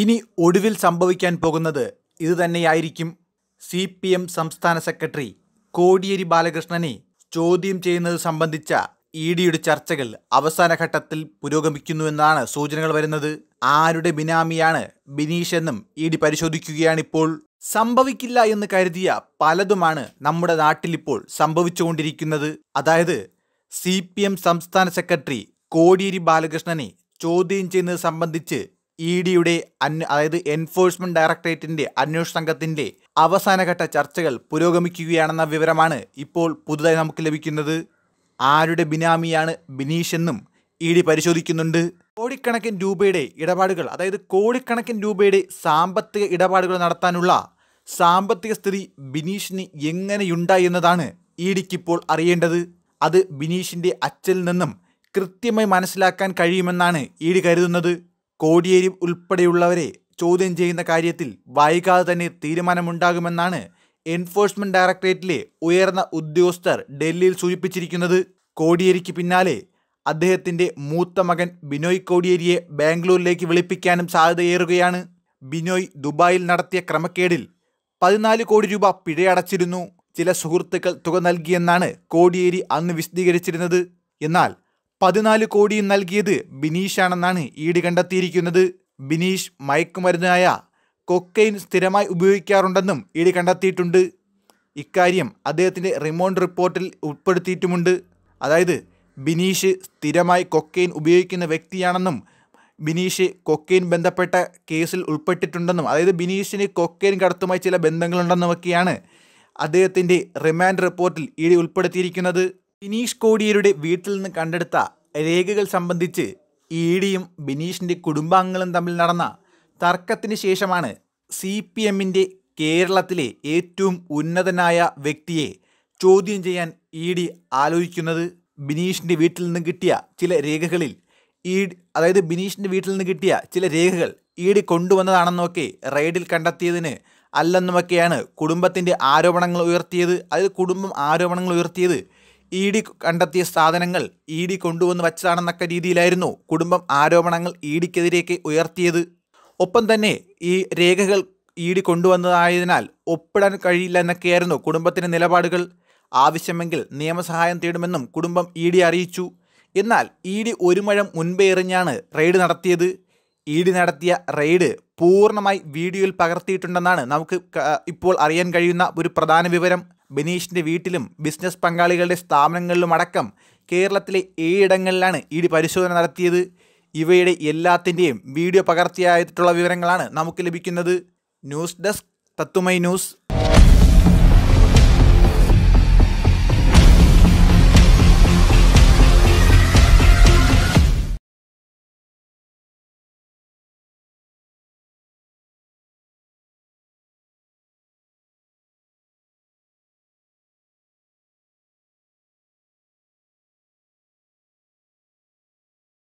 ഇനി ഒടുവിൽ സംഭവിക്കാൻ പോകുന്നത് ഇതുതന്നെയായിരിക്കും സി പി എം സംസ്ഥാന സെക്രട്ടറി കോടിയേരി ബാലകൃഷ്ണനെ ചോദ്യം ചെയ്യുന്നത് സംബന്ധിച്ച ഇ ഡിയുടെ ചർച്ചകൾ അവസാന ഘട്ടത്തിൽ പുരോഗമിക്കുന്നുവെന്നാണ് സൂചനകൾ വരുന്നത് ആരുടെ ബിനാമിയാണ് ബിനീഷ് എന്നും ഇ ഡി പരിശോധിക്കുകയാണിപ്പോൾ സംഭവിക്കില്ല എന്ന് കരുതിയ പലതുമാണ് നമ്മുടെ നാട്ടിൽ ഇപ്പോൾ സംഭവിച്ചുകൊണ്ടിരിക്കുന്നത് അതായത് സി പി എം സംസ്ഥാന സെക്രട്ടറി കോടിയേരി ബാലകൃഷ്ണനെ ചോദ്യം ചെയ്യുന്നത് സംബന്ധിച്ച് ഇ ഡിയുടെ അതായത് എൻഫോഴ്സ്മെന്റ് ഡയറക്ടറേറ്റിന്റെ അന്വേഷണ സംഘത്തിന്റെ അവസാനഘട്ട ചർച്ചകൾ പുരോഗമിക്കുകയാണെന്ന വിവരമാണ് ഇപ്പോൾ പുതുതായി നമുക്ക് ലഭിക്കുന്നത് ആരുടെ ബിനാമിയാണ് ബിനീഷ് എന്നും ഇ ഡി പരിശോധിക്കുന്നുണ്ട് കോടിക്കണക്കിന് രൂപയുടെ ഇടപാടുകൾ അതായത് കോടിക്കണക്കിന് രൂപയുടെ സാമ്പത്തിക ഇടപാടുകൾ നടത്താനുള്ള സാമ്പത്തിക സ്ഥിതി ബിനീഷിന് എങ്ങനെയുണ്ടായി എന്നതാണ് ഇ ഡിക്കിപ്പോൾ അറിയേണ്ടത് അത് ബിനീഷിൻ്റെ അച്ഛൽ നിന്നും കൃത്യമായി മനസ്സിലാക്കാൻ കഴിയുമെന്നാണ് ഇ ഡി കരുതുന്നത് കോടിയേരി ഉൾപ്പെടെയുള്ളവരെ ചോദ്യം ചെയ്യുന്ന കാര്യത്തിൽ വൈകാതെ തന്നെ തീരുമാനമുണ്ടാകുമെന്നാണ് എൻഫോഴ്സ്മെന്റ് ഡയറക്ടറേറ്റിലെ ഉയർന്ന ഉദ്യോഗസ്ഥർ ഡൽഹിയിൽ സൂചിപ്പിച്ചിരിക്കുന്നത് കോടിയേരിക്ക് പിന്നാലെ അദ്ദേഹത്തിന്റെ മൂത്ത മകൻ ബിനോയ് കോടിയേരിയെ ബാംഗ്ലൂരിലേക്ക് വിളിപ്പിക്കാനും സാധ്യതയേറുകയാണ് ബിനോയ് ദുബായിൽ നടത്തിയ ക്രമക്കേടിൽ പതിനാല് കോടി രൂപ പിഴയടച്ചിരുന്നു ചില സുഹൃത്തുക്കൾ തുക നൽകിയെന്നാണ് കോടിയേരി അന്ന് വിശദീകരിച്ചിരുന്നത് എന്നാൽ പതിനാല് കോടിയും നൽകിയത് ബിനീഷാണെന്നാണ് ആണെന്നാണ് ഡി കണ്ടെത്തിയിരിക്കുന്നത് ബിനീഷ് മയക്കുമരുന്നായ കൊക്കൈൻ സ്ഥിരമായി ഉപയോഗിക്കാറുണ്ടെന്നും ഇ കണ്ടെത്തിയിട്ടുണ്ട് ഇക്കാര്യം അദ്ദേഹത്തിൻ്റെ റിമോണ്ട് റിപ്പോർട്ടിൽ ഉൾപ്പെടുത്തിയിട്ടുമുണ്ട് അതായത് ബിനീഷ് സ്ഥിരമായി കൊക്കൈൻ ഉപയോഗിക്കുന്ന വ്യക്തിയാണെന്നും ബിനീഷ് കൊക്കൈൻ ബന്ധപ്പെട്ട കേസിൽ ഉൾപ്പെട്ടിട്ടുണ്ടെന്നും അതായത് ബിനീഷിന് കൊക്കൈൻ കടത്തുമായി ചില ബന്ധങ്ങളുണ്ടെന്നുമൊക്കെയാണ് അദ്ദേഹത്തിൻ്റെ റിമാൻഡ് റിപ്പോർട്ടിൽ ഇ ഉൾപ്പെടുത്തിയിരിക്കുന്നത് ബിനീഷ് കോടിയരുടെ വീട്ടിൽ നിന്ന് കണ്ടെടുത്ത രേഖകൾ സംബന്ധിച്ച് ഇ ഡിയും ബിനീഷിൻ്റെ കുടുംബാംഗങ്ങളും തമ്മിൽ നടന്ന തർക്കത്തിന് ശേഷമാണ് സി പി എമ്മിൻ്റെ കേരളത്തിലെ ഏറ്റവും ഉന്നതനായ വ്യക്തിയെ ചോദ്യം ചെയ്യാൻ ഇ ഡി ആലോചിക്കുന്നത് ബിനീഷിൻ്റെ വീട്ടിൽ നിന്ന് കിട്ടിയ ചില രേഖകളിൽ ഇ അതായത് ബിനീഷിൻ്റെ വീട്ടിൽ നിന്ന് കിട്ടിയ ചില രേഖകൾ ഇ ഡി കൊണ്ടുവന്നതാണെന്നൊക്കെ റെയ്ഡിൽ കണ്ടെത്തിയതിന് അല്ലെന്നുമൊക്കെയാണ് കുടുംബത്തിൻ്റെ ആരോപണങ്ങൾ ഉയർത്തിയത് അതായത് കുടുംബം ആരോപണങ്ങൾ ഉയർത്തിയത് ഇ ഡി കണ്ടെത്തിയ സാധനങ്ങൾ ഇ ഡി കൊണ്ടുവന്ന് വച്ചതാണെന്നൊക്കെ രീതിയിലായിരുന്നു കുടുംബം ആരോപണങ്ങൾ ഇ ഡിക്കെതിരേക്ക് ഉയർത്തിയത് ഒപ്പം തന്നെ ഈ രേഖകൾ ഇ ഡി കൊണ്ടുവന്നതായതിനാൽ ഒപ്പിടാൻ കഴിയില്ല എന്നൊക്കെയായിരുന്നു കുടുംബത്തിൻ്റെ നിലപാടുകൾ ആവശ്യമെങ്കിൽ നിയമസഹായം തേടുമെന്നും കുടുംബം ഇ ഡി അറിയിച്ചു എന്നാൽ ഇ ഡി ഒരു മഴ മുൻപേ എറിഞ്ഞാണ് റെയ്ഡ് നടത്തിയത് ഇ ഡി നടത്തിയ റെയ്ഡ് പൂർണ്ണമായി വീഡിയോയിൽ പകർത്തിയിട്ടുണ്ടെന്നാണ് നമുക്ക് ഇപ്പോൾ അറിയാൻ കഴിയുന്ന ഒരു പ്രധാന വിവരം ബിനീഷിൻ്റെ വീട്ടിലും ബിസിനസ് പങ്കാളികളുടെ സ്ഥാപനങ്ങളിലും അടക്കം കേരളത്തിലെ ഏഴിടങ്ങളിലാണ് ഇ ഡി പരിശോധന നടത്തിയത് ഇവയുടെ എല്ലാത്തിൻ്റെയും വീഡിയോ പകർത്തിയായിട്ടുള്ള വിവരങ്ങളാണ് നമുക്ക് ലഭിക്കുന്നത് ന്യൂസ് ഡെസ്ക് തത്തുമൈ ന്യൂസ്